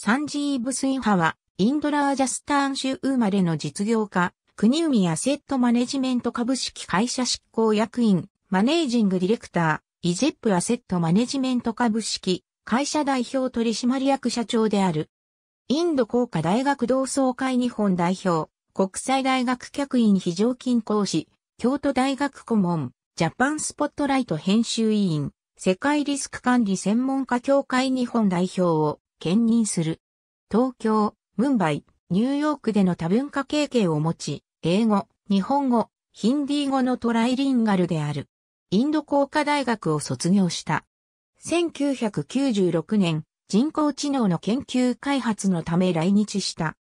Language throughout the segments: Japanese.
サンジーブ・スイハは、インドラージャスターン州生まれの実業家、国海アセットマネジメント株式会社執行役員、マネージングディレクター、イゼップアセットマネジメント株式、会社代表取締役社長である。インド工科大学同窓会日本代表、国際大学客員非常勤講師、京都大学顧問、ジャパンスポットライト編集委員、世界リスク管理専門家協会日本代表を兼任する。東京、ムンバイ、ニューヨークでの多文化経験を持ち、英語、日本語、ヒンディー語のトライリンガルである。インド工科大学を卒業した。1996年、人工知能の研究開発のため来日した。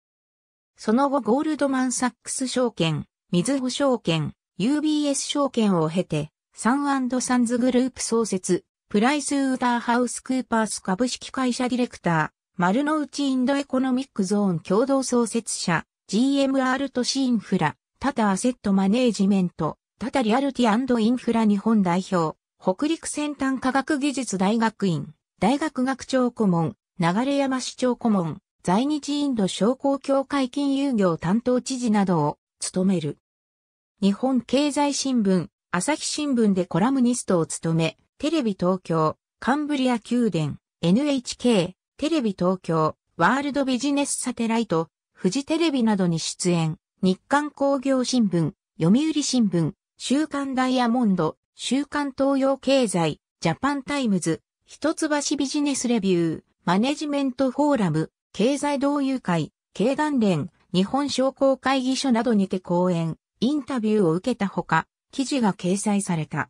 その後ゴールドマンサックス証券、水保証券、UBS 証券を経て、サンサンズグループ創設、プライスウーターハウスクーパース株式会社ディレクター、丸の内インドエコノミックゾーン共同創設者、GMR 都市インフラ、タタアセットマネージメント、タタリアルティインフラ日本代表、北陸先端科学技術大学院、大学学長顧問、流山市長顧問、在日インド商工協会金融業担当知事などを務める。日本経済新聞、朝日新聞でコラムニストを務め、テレビ東京、カンブリア宮殿、NHK、テレビ東京、ワールドビジネスサテライト、フジテレビなどに出演、日刊工業新聞、読売新聞、週刊ダイヤモンド、週刊東洋経済、ジャパンタイムズ、一橋ビジネスレビュー、マネジメントフォーラム、経済同友会、経団連、日本商工会議所などにて講演、インタビューを受けたほか、記事が掲載された。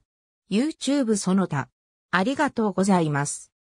YouTube その他。ありがとうございます。